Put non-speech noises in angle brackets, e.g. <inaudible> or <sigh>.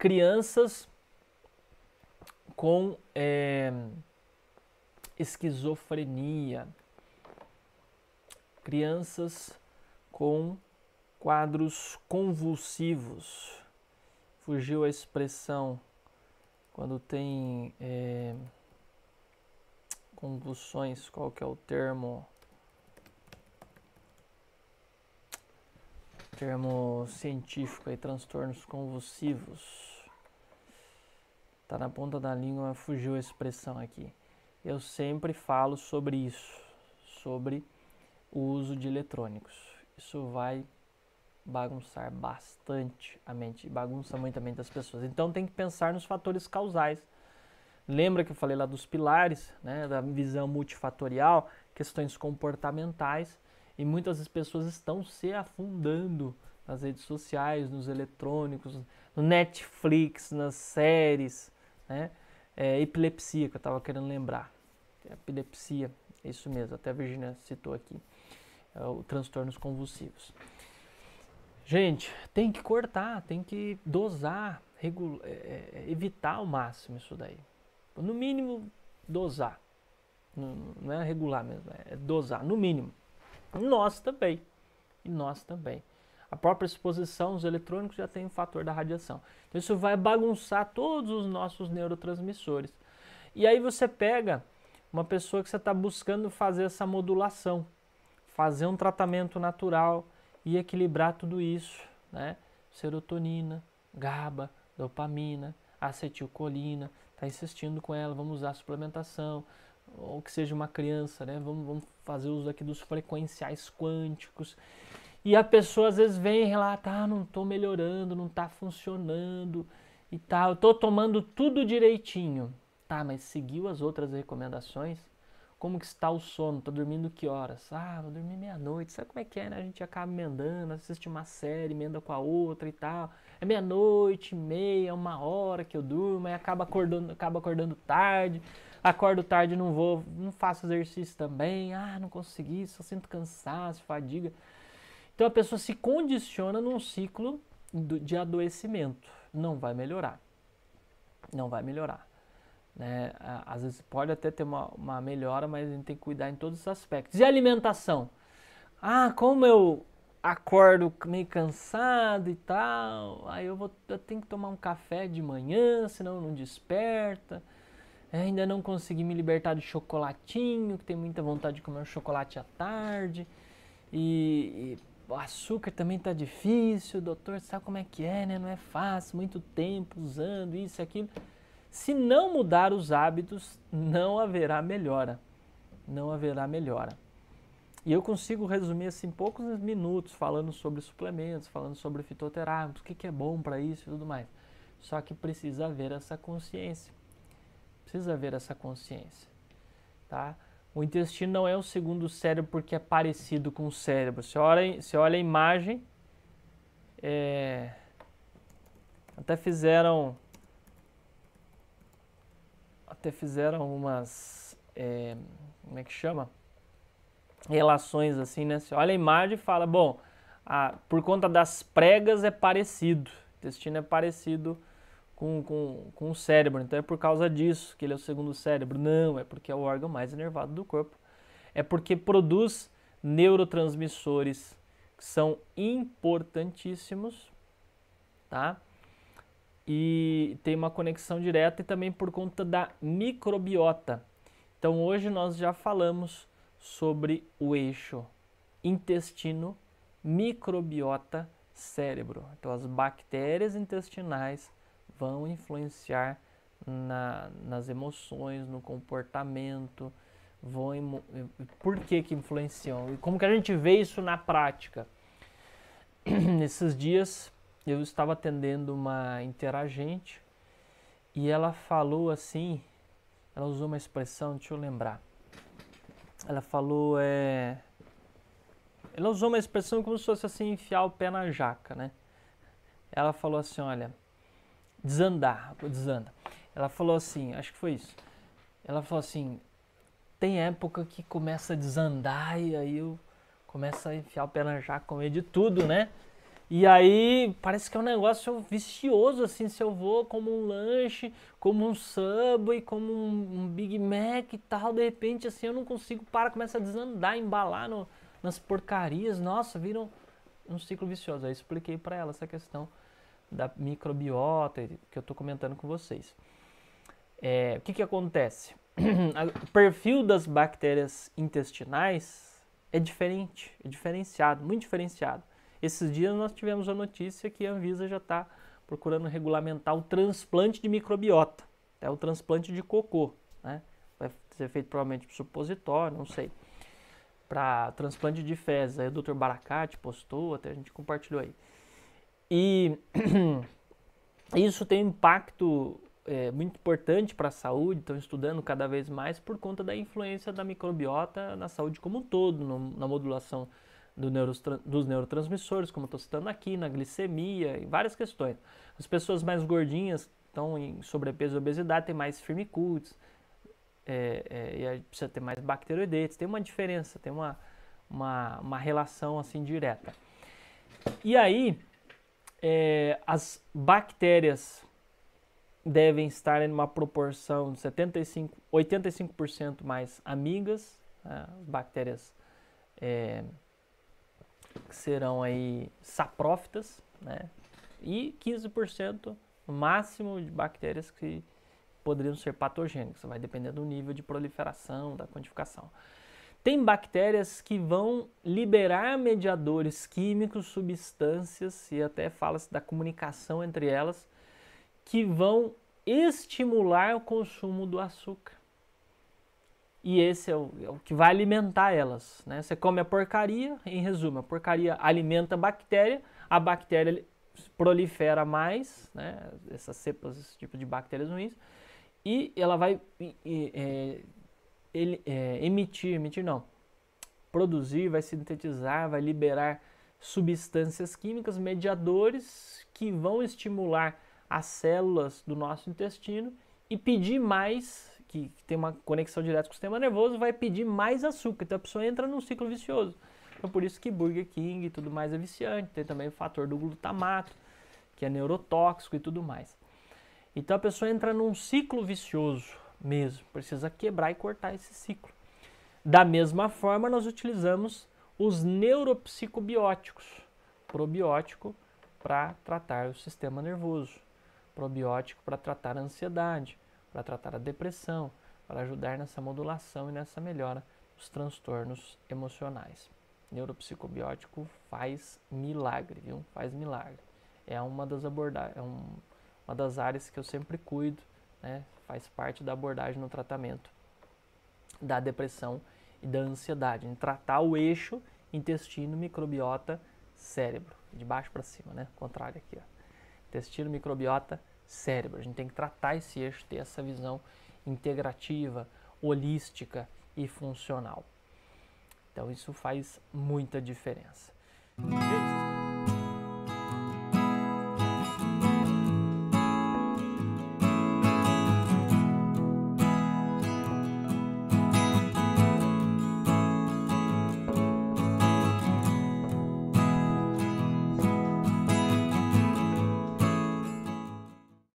crianças com é, esquizofrenia, crianças com quadros convulsivos. Fugiu a expressão quando tem é, convulsões, qual que é o termo? Termo científico aí, transtornos convulsivos. Tá na ponta da língua, mas fugiu a expressão aqui. Eu sempre falo sobre isso, sobre o uso de eletrônicos. Isso vai bagunçar bastante a mente, bagunça muito a mente das pessoas. Então tem que pensar nos fatores causais. Lembra que eu falei lá dos pilares, né, da visão multifatorial, questões comportamentais, e muitas pessoas estão se afundando nas redes sociais, nos eletrônicos, no Netflix, nas séries, né? É, epilepsia, que eu estava querendo lembrar. É, epilepsia, isso mesmo, até a Virginia citou aqui. É, o transtornos convulsivos. Gente, tem que cortar, tem que dosar, é, é, evitar ao máximo isso daí. No mínimo, dosar. Não, não é regular mesmo, é dosar, no mínimo. Nós também. E nós também. A própria exposição, os eletrônicos já tem o fator da radiação. Então isso vai bagunçar todos os nossos neurotransmissores. E aí você pega uma pessoa que você está buscando fazer essa modulação, fazer um tratamento natural e equilibrar tudo isso, né? Serotonina, GABA, dopamina, acetilcolina, está insistindo com ela, vamos usar suplementação, ou que seja uma criança, né? Vamos, vamos fazer uso aqui dos frequenciais quânticos. E a pessoa às vezes vem e relata: ah, não estou melhorando, não está funcionando e tal, estou tomando tudo direitinho. Tá, mas seguiu as outras recomendações? Como que está o sono? Estou dormindo que horas? Ah, vou dormir meia-noite. Sabe como é que é, né? A gente acaba emendando, assiste uma série, emenda com a outra e tal. É meia-noite, meia, uma hora que eu durmo, aí acaba acordando, acaba acordando tarde. Acordo tarde, não vou, não faço exercício também. Ah, não consegui, só sinto cansaço, fadiga. Então a pessoa se condiciona num ciclo de adoecimento. Não vai melhorar. Não vai melhorar. Né? Às vezes pode até ter uma, uma melhora, mas a gente tem que cuidar em todos os aspectos. E alimentação? Ah, como eu acordo meio cansado e tal, aí eu vou eu tenho que tomar um café de manhã, senão não desperta. Eu é, ainda não consegui me libertar de chocolatinho, que tem muita vontade de comer um chocolate à tarde. E, e o açúcar também está difícil, doutor, sabe como é que é, né? Não é fácil, muito tempo usando isso, aquilo. Se não mudar os hábitos, não haverá melhora. Não haverá melhora. E eu consigo resumir assim poucos minutos falando sobre suplementos, falando sobre fitoterápicos, o que, que é bom para isso e tudo mais. Só que precisa haver essa consciência. Precisa haver essa consciência, tá? O intestino não é o segundo cérebro porque é parecido com o cérebro. Você olha, você olha a imagem, é... até fizeram até fizeram umas é... como é que chama relações assim, né? Você olha a imagem e fala, bom, a... por conta das pregas é parecido, o intestino é parecido com, com, com o cérebro, então é por causa disso que ele é o segundo cérebro. Não, é porque é o órgão mais enervado do corpo. É porque produz neurotransmissores que são importantíssimos, tá? E tem uma conexão direta e também por conta da microbiota. Então hoje nós já falamos sobre o eixo intestino, microbiota, cérebro. Então as bactérias intestinais vão influenciar na, nas emoções, no comportamento, vão por que que influenciam e como que a gente vê isso na prática. <clears throat> Nesses dias eu estava atendendo uma interagente e ela falou assim, ela usou uma expressão, deixa eu lembrar. Ela falou é ela usou uma expressão como se fosse assim enfiar o pé na jaca, né? Ela falou assim, olha, desandar, desanda. Ela falou assim, acho que foi isso. Ela falou assim, tem época que começa a desandar e aí eu começo a enfiar o pé na jaca, comer de tudo, né? E aí parece que é um negócio vicioso, assim, se eu vou como um lanche, como um Subway, como um, um Big Mac e tal, de repente, assim, eu não consigo parar, começa a desandar, embalar no, nas porcarias, nossa, viram um ciclo vicioso. Aí expliquei para ela essa questão da microbiota que eu estou comentando com vocês. É, o que, que acontece? <clears throat> o perfil das bactérias intestinais é diferente, é diferenciado, muito diferenciado. Esses dias nós tivemos a notícia que a Anvisa já está procurando regulamentar o transplante de microbiota, é o transplante de cocô, né? Vai ser feito provavelmente por supositório, não sei, para transplante de fezes. Aí o Dr. Baracate postou, até a gente compartilhou aí. E <clears throat> isso tem um impacto é, muito importante para a saúde, estão estudando cada vez mais por conta da influência da microbiota na saúde como um todo, no, na modulação do dos neurotransmissores, como estou citando aqui, na glicemia e várias questões. As pessoas mais gordinhas estão em sobrepeso e obesidade, têm mais firmicutes, é, é, e precisa ter mais bacteroidetes, tem uma diferença, tem uma, uma, uma relação assim direta. E aí, é, as bactérias devem estar em uma proporção de 75, 85% mais amigas, né? bactérias é, que serão aí saprófitas, né? e 15% máximo de bactérias que poderiam ser patogênicas, vai depender do nível de proliferação, da quantificação. Tem bactérias que vão liberar mediadores químicos, substâncias e até fala-se da comunicação entre elas, que vão estimular o consumo do açúcar. E esse é o, é o, que vai alimentar elas. Né? Você come a porcaria, em resumo, a porcaria alimenta a bactéria, a bactéria prolifera mais, né? essas cepas, esse tipo de bactérias ruins, e ela vai e, e, é, ele, é, emitir, emitir não, produzir, vai sintetizar, vai liberar substâncias químicas, mediadores que vão estimular as células do nosso intestino e pedir mais, que, que tem uma conexão direta com o sistema nervoso, vai pedir mais açúcar. Então a pessoa entra num ciclo vicioso. Então por isso que Burger King e tudo mais é viciante. Tem também o fator do glutamato, que é neurotóxico e tudo mais. Então a pessoa entra num ciclo vicioso mesmo. Precisa quebrar e cortar esse ciclo. Da mesma forma, nós utilizamos os neuropsicobióticos, probiótico para tratar o sistema nervoso, probiótico para tratar a ansiedade, para tratar a depressão, para ajudar nessa modulação e nessa melhora dos transtornos emocionais. Neuropsicobiótico faz milagre, viu? Faz milagre. É uma das abordagens, é um, uma das áreas que eu sempre cuido né, faz parte da abordagem no tratamento da depressão e da ansiedade, em tratar o eixo intestino, microbiota, cérebro, de baixo para cima, né, contrário aqui, ó. intestino, microbiota, cérebro. A gente tem que tratar esse eixo, ter essa visão integrativa, holística e funcional. Então isso faz muita diferença.